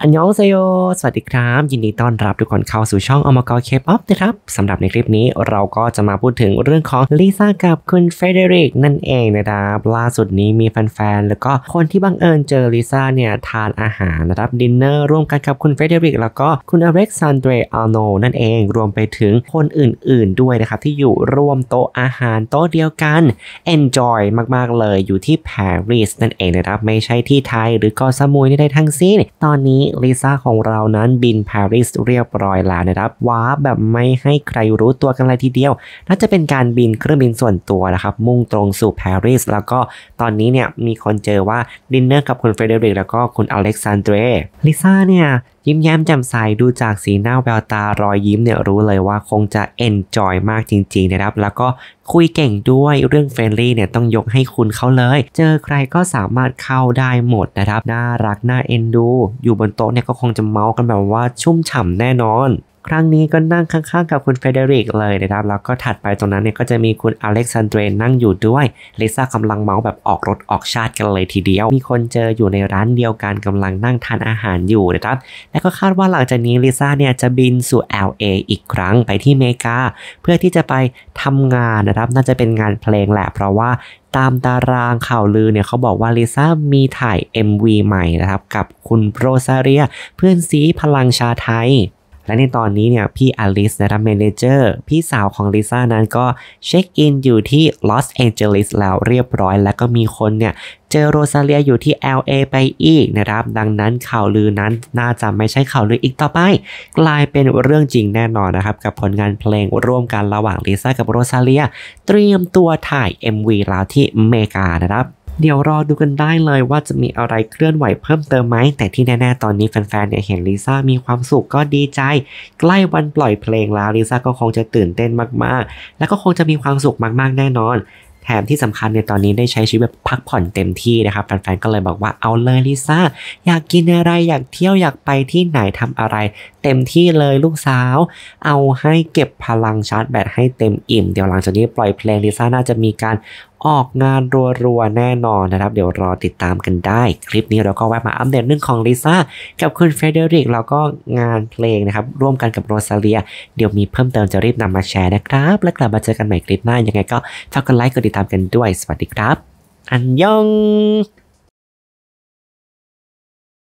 อันยองเซโยสวัสดีครับ ยินดีต้อนรับทุกคนเข้าสู่ช่องอมกอเคป๊อปนะครับ สำหรับในคลิปนี้เราก็จะมาพูดถึงเรื่องของลิซ่ากับคุณเฟเดริกนั่นเองนะครับ ล่าสุดนี้มีแฟนๆ แล้วก็คนที่บังเอิญเจอลิซ่าเนี่ยทานอาหารนะครับ ดินเนอร์ร่วมกันกับคุณเฟเดริกแล้วก็คุณอเล็กซานเดรอาโนนั่นเองรวมไปถึงคนอื่นๆด้วยนะครับ ที่อยู่ร่วมโต๊ะอาหารโต๊ะเดียวกันอนจอยมากๆ เลยอยู่ที่ปารีสนั่นเองนะครับไม่ใช่ที่ไทยหรือก็สมุยใดๆทั้งสิ้นตอนนี้ลิซ่าของเรานั้นบินปารีสเรียบร้อยแล้วนะครับว้าแบบไม่ให้ใครรู้ตัวกันเลยทีเดียวน่าจะเป็นการบินเครื่องบินส่วนตัวนะครับ มุ่งตรงสู่ปารีสแล้วก็ตอนนี้เนี่ย มีคนเจอว่าดินเนอร์กับคุณเฟเดริกแล้วก็คุณอเล็กซานเดรลิซ่าเนี่ยยิ้มแย้มแจ่มใสดูจากสีหน้าแววตารอยยิ้มเนี่ยรู้เลยว่าคงจะเอนจอยมากจริงๆนะครับแล้วก็คุยเก่งด้วยเรื่องเฟรนลี่เนี่ยต้องยกให้คุณเขาเลย เจอใครก็สามารถเข้าได้หมดนะครับ น่ารักน่าเอ็นดู อยู่บนโต๊ะเนี่ยก็คงจะเมาส์กันแบบว่าชุ่มฉ่ำแน่นอนครั้งนี้ก็นั่งข้างๆกับคุณเฟเดริกเลยนะครับ แล้วก็ถัดไปตรงนั้นเนี่ยก็จะมีคุณอเล็กซานเดรนั่งอยู่ด้วย ลิซ่ากำลังเมาส์แบบออกรถออกชาติกันเลยทีเดียว มีคนเจออยู่ในร้านเดียวกันกำลังนั่งทานอาหารอยู่นะครับ และก็คาดว่าหลังจากนี้ลิซ่าเนี่ยจะบินสู่ LA อีกครั้งไปที่เมกา เพื่อที่จะไปทำงานนะครับ น่าจะเป็นงานเพลงแหละ เพราะว่าตามตารางข่าวลือเนี่ยเขาบอกว่าลิซ่ามีถ่าย MV ใหม่นะครับกับคุณโรซาเรียเพื่อนซีพลังชาไทยและในตอนนี้เนี่ยพี่อลิสนะครับเมนเจอร์ พี่สาวของลิซ่านั้นก็เช็คอินอยู่ที่ลอสแองเจลิสแล้วเรียบร้อย แล้วก็มีคนเนี่ยเจอโรซาเลียอยู่ที่ LA ไปอีกนะครับ ดังนั้นข่าวลือนั้นน่าจะไม่ใช่ข่าวลืออีกต่อไป กลายเป็นเรื่องจริงแน่นอนนะครับ กับผลงานเพลงร่วมกันระหว่างลิซ่ากับโรซาเลียเตรียมตัวถ่าย MV แล้วที่เมกานะครับเดี๋ยวรอดูกันได้เลยว่าจะมีอะไรเคลื่อนไหวเพิ่มเติมไหม แต่ที่แน่ๆตอนนี้แฟนๆเนี่ยเห็นลิซ่ามีความสุขก็ดีใจ ใกล้วันปล่อยเพลงแล้วลิซ่าก็คงจะตื่นเต้นมากๆ และก็คงจะมีความสุขมากๆ แน่นอน แถมที่สำคัญในตอนนี้ได้ใช้ชีวิตพักผ่อนเต็มที่นะครับแฟนๆก็เลยบอกว่าเอาเลยลิซ่าอยากกินอะไรอยากเที่ยว อยากไปที่ไหนทำอะไร เต็มที่เลยลูกสาว เอาให้เก็บพลังชาร์จแบตให้เต็มอิ่มเดี๋ยวหลังจากนี้ปล่อยเพลงลิซ่าน่าจะมีการออกงานรัวๆแน่นอนนะครับ เดี๋ยวรอติดตามกันได้ คลิปนี้เราก็แวะมาอัปเดตเรื่องของลิซ่ากับคุณเฟเดริกแล้วก็งานเพลงนะครับ ร่วมกันกับโรซาเลีย เดี๋ยวมีเพิ่มเติมจะรีบนำมาแชร์นะครับ และกลับมาเจอกันใหม่คลิปหน้า ยังไงก็ฝากกดไลค์กดติดตามกันด้วยสวัสดีครับ อันยอง